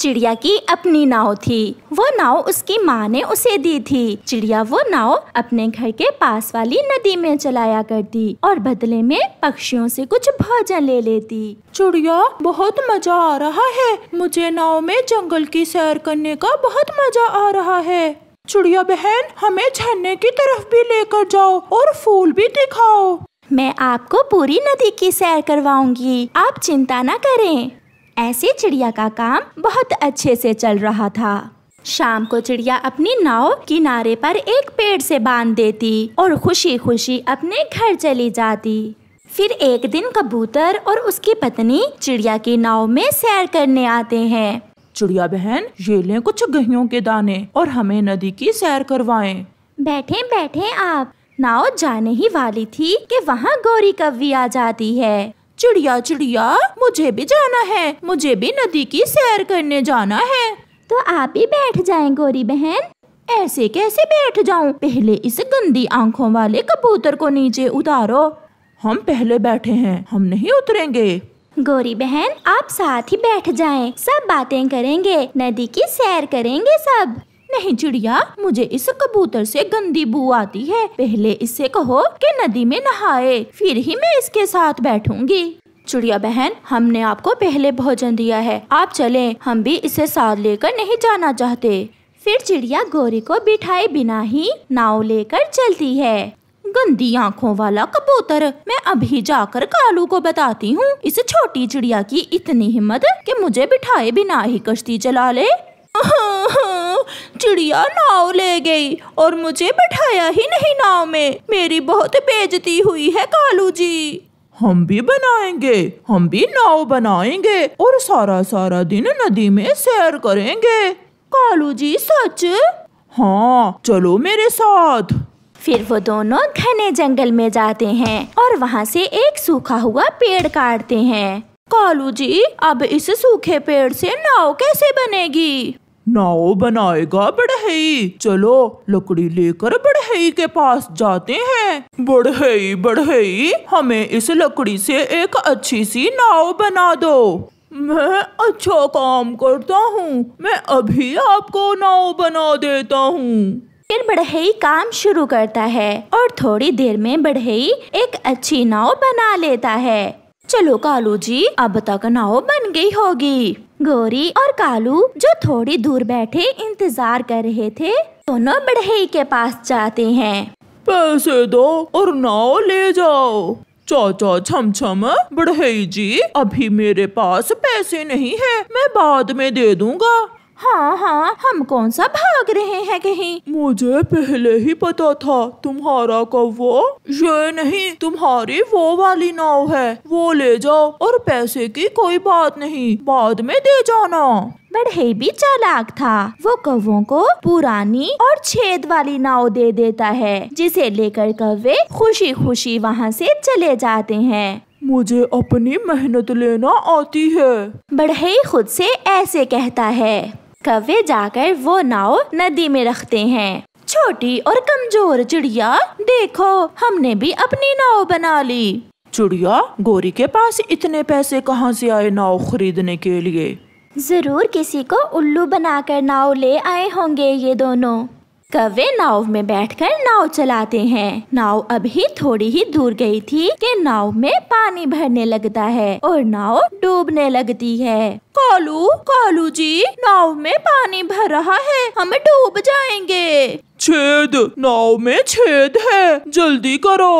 चिड़िया की अपनी नाव थी वो नाव उसकी माँ ने उसे दी थी चिड़िया वो नाव अपने घर के पास वाली नदी में चलाया करती और बदले में पक्षियों से कुछ भोजन ले लेती चिड़िया बहुत मजा आ रहा है मुझे नाव में जंगल की सैर करने का बहुत मजा आ रहा है चिड़िया बहन हमें झरने की तरफ भी लेकर जाओ और फूल भी दिखाओ मैं आपको पूरी नदी की सैर करवाऊंगी आप चिंता ना करें ऐसे चिड़िया का काम बहुत अच्छे से चल रहा था शाम को चिड़िया अपनी नाव किनारे पर एक पेड़ से बांध देती और खुशी खुशी अपने घर चली जाती फिर एक दिन कबूतर और उसकी पत्नी चिड़िया की नाव में सैर करने आते हैं चिड़िया बहन ये ले कुछ गहियों के दाने और हमें नदी की सैर करवाएं। बैठे बैठे आप नाव जाने ही वाली थी कि वहाँ गौरी कव्वी आ जाती है चिड़िया चिड़िया मुझे भी जाना है मुझे भी नदी की सैर करने जाना है तो आप ही बैठ जाएं गोरी बहन ऐसे कैसे बैठ जाऊं? पहले इस गंदी आंखों वाले कबूतर को नीचे उतारो हम पहले बैठे हैं हम नहीं उतरेंगे गोरी बहन आप साथ ही बैठ जाएं, सब बातें करेंगे नदी की सैर करेंगे सब नहीं चिड़िया मुझे इस कबूतर से गंदी बू आती है पहले इससे कहो कि नदी में नहाए फिर ही मैं इसके साथ बैठूंगी चिड़िया बहन हमने आपको पहले भोजन दिया है आप चले हम भी इसे साथ लेकर नहीं जाना चाहते फिर चिड़िया गोरी को बिठाए बिना ही नाव लेकर चलती है गंदी आँखों वाला कबूतर मैं अभी जाकर कालू को बताती हूँ इस छोटी चिड़िया की इतनी हिम्मत कि मुझे बिठाए बिना ही कश्ती चला ले चिड़िया नाव ले गई और मुझे बैठाया ही नहीं नाव में मेरी बहुत बेजती हुई है कालू जी हम भी बनाएंगे हम भी नाव बनाएंगे और सारा सारा दिन नदी में सैर करेंगे कालू जी सच हाँ चलो मेरे साथ फिर वो दोनों घने जंगल में जाते हैं और वहाँ से एक सूखा हुआ पेड़ काटते हैं कालू जी अब इस सूखे पेड़ से नाव कैसे बनेगी नाव बनाएगा बढ़ई चलो लकड़ी लेकर बढ़ई के पास जाते हैं बढ़ई बढ़ई हमें इस लकड़ी से एक अच्छी सी नाव बना दो मैं अच्छा काम करता हूँ मैं अभी आपको नाव बना देता हूँ फिर बढ़ई काम शुरू करता है और थोड़ी देर में बढ़ई एक अच्छी नाव बना लेता है चलो कालू जी अब तक नाव बन गई होगी गौरी और कालू जो थोड़ी दूर बैठे इंतजार कर रहे थे दोनों बढ़ई के पास जाते हैं पैसे दो और नाव ले जाओ चाचा छम छम बढ़ई जी अभी मेरे पास पैसे नहीं है मैं बाद में दे दूंगा हाँ हाँ हम कौन सा भाग रहे हैं कहीं मुझे पहले ही पता था तुम्हारा कौवा ये नहीं तुम्हारी वो वाली नाव है वो ले जाओ और पैसे की कोई बात नहीं बाद में दे जाना बढ़े भी चालाक था वो कौ को पुरानी और छेद वाली नाव दे देता है जिसे लेकर कौवे खुशी खुशी वहाँ से चले जाते हैं मुझे अपनी मेहनत लेना आती है बढ़े खुद से ऐसे कहता है कवे जाकर वो नाव नदी में रखते हैं छोटी और कमजोर चिड़िया देखो हमने भी अपनी नाव बना ली चिड़िया गोरी के पास इतने पैसे कहाँ से आए नाव खरीदने के लिए जरूर किसी को उल्लू बनाकर नाव ले आए होंगे ये दोनों कवे नाव में बैठकर नाव चलाते हैं नाव अभी थोड़ी ही दूर गई थी कि नाव में पानी भरने लगता है और नाव डूबने लगती है कालू कालू जी नाव में पानी भर रहा है हम डूब जाएंगे छेद नाव में छेद है जल्दी करो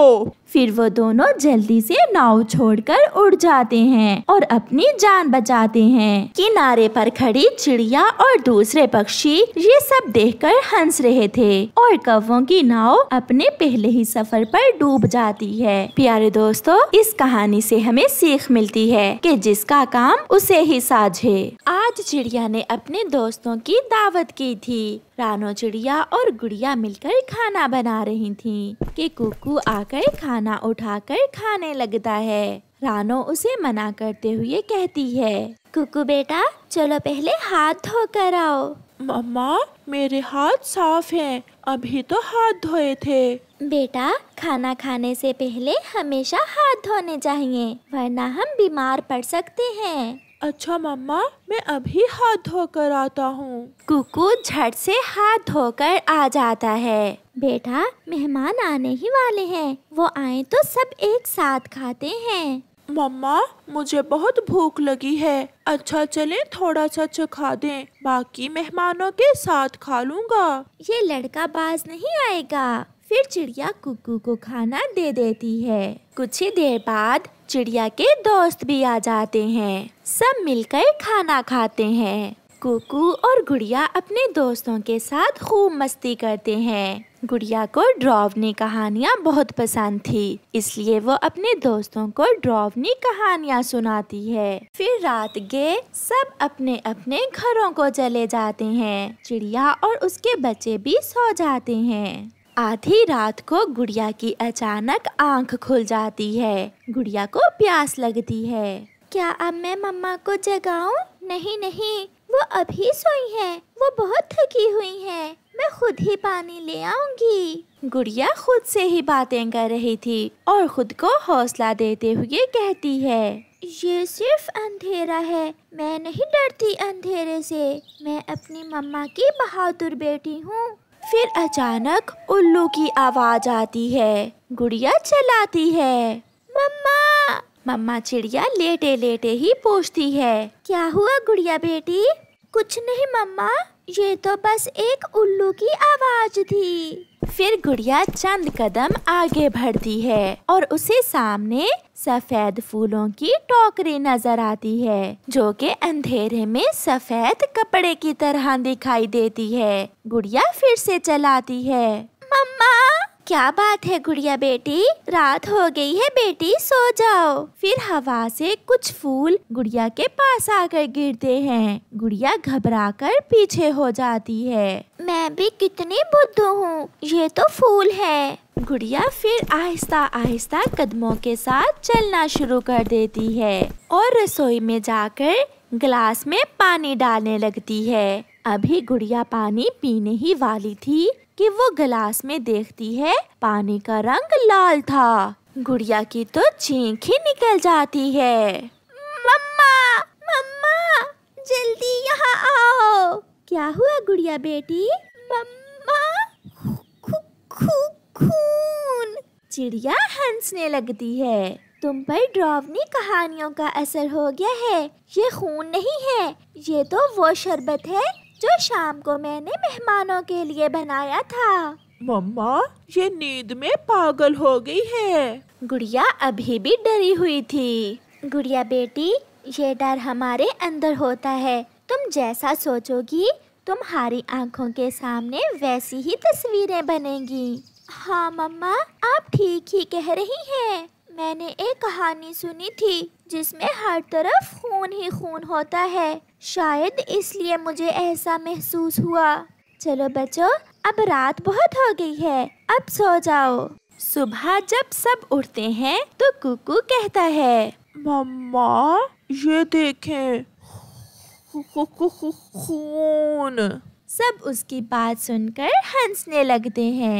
फिर वो दोनों जल्दी से नाव छोड़कर उड़ जाते हैं और अपनी जान बचाते हैं किनारे पर खड़ी चिड़िया और दूसरे पक्षी ये सब देखकर हंस रहे थे और कौ की नाव अपने पहले ही सफर पर डूब जाती है प्यारे दोस्तों इस कहानी से हमें सीख मिलती है कि जिसका काम उसे ही साझे आज चिड़िया ने अपने दोस्तों की दावत की थी रानो चिड़िया और गुड़िया मिलकर खाना बना रही थीं कि कुकू आकर खाना उठाकर खाने लगता है रानो उसे मना करते हुए कहती है कुकू बेटा चलो पहले हाथ धोकर आओ मम्मा मेरे हाथ साफ हैं अभी तो हाथ धोए थे बेटा खाना खाने से पहले हमेशा हाथ धोने चाहिए वरना हम बीमार पड़ सकते हैं अच्छा मम्मा मैं अभी हाथ धोकर आता हूँ कुकू झट से हाथ धोकर आ जाता है बेटा मेहमान आने ही वाले हैं वो आए तो सब एक साथ खाते हैं मम्मा मुझे बहुत भूख लगी है अच्छा चले थोड़ा सा चखा दें बाकी मेहमानों के साथ खा लूँगा ये लड़का बाज नहीं आएगा फिर चिड़िया कुकू को खाना दे देती है कुछ ही देर बाद चिड़िया के दोस्त भी आ जाते हैं सब मिलकर खाना खाते हैं कुकू और गुड़िया अपने दोस्तों के साथ खूब मस्ती करते हैं गुड़िया को ड्रॉवनी कहानियाँ बहुत पसंद थी इसलिए वो अपने दोस्तों को ड्रॉवनी कहानियाँ सुनाती है फिर रात गए सब अपने अपने घरों को चले जाते हैं चिड़िया और उसके बच्चे भी सो जाते हैं आधी रात को गुड़िया की अचानक आंख खुल जाती है गुड़िया को प्यास लगती है क्या अब मैं मम्मा को जगाऊं? नहीं नहीं वो अभी सोई है वो बहुत थकी हुई है मैं खुद ही पानी ले आऊंगी गुड़िया खुद से ही बातें कर रही थी और खुद को हौसला देते हुए कहती है ये सिर्फ अंधेरा है मैं नहीं डरती अंधेरे से मैं अपनी मम्मा की बहादुर बेटी हूँ फिर अचानक उल्लू की आवाज आती है गुड़िया चलाती है मम्मा मम्मा चिड़िया लेटे लेटे ही पूछती है क्या हुआ गुड़िया बेटी कुछ नहीं मम्मा ये तो बस एक उल्लू की आवाज थी फिर गुड़िया चंद कदम आगे बढ़ती है और उसे सामने सफेद फूलों की टोकरी नजर आती है जो कि अंधेरे में सफेद कपड़े की तरह दिखाई देती है गुड़िया फिर से चलाती है मम्मा क्या बात है गुड़िया बेटी रात हो गई है बेटी सो जाओ फिर हवा से कुछ फूल गुड़िया के पास आकर गिरते हैं गुड़िया घबरा कर पीछे हो जाती है मैं भी कितनी बुद्धू हूँ ये तो फूल है गुड़िया फिर आहिस्ता आहिस्ता कदमों के साथ चलना शुरू कर देती है और रसोई में जाकर ग्लास में पानी डालने लगती है अभी गुड़िया पानी पीने ही वाली थी कि वो गिलास में देखती है पानी का रंग लाल था गुड़िया की तो चीख ही निकल जाती है मम्मा मम्मा जल्दी यहाँ आओ क्या हुआ गुड़िया बेटी मम्मा खून चिड़िया हंसने लगती है तुम पर ड्रावनी कहानियों का असर हो गया है ये खून नहीं है ये तो वो शरबत है जो शाम को मैंने मेहमानों के लिए बनाया था मम्मा ये नींद में पागल हो गई है गुड़िया अभी भी डरी हुई थी गुड़िया बेटी ये डर हमारे अंदर होता है तुम जैसा सोचोगी तुम्हारी आंखों के सामने वैसी ही तस्वीरें बनेंगी हाँ मम्मा आप ठीक ही कह रही हैं मैंने एक कहानी सुनी थी जिसमें हर तरफ खून ही खून होता है शायद इसलिए मुझे ऐसा महसूस हुआ चलो बच्चों अब रात बहुत हो गई है अब सो जाओ सुबह जब सब उठते हैं तो कुकू कहता है मम्मा ये देखें खून सब उसकी बात सुनकर हंसने लगते हैं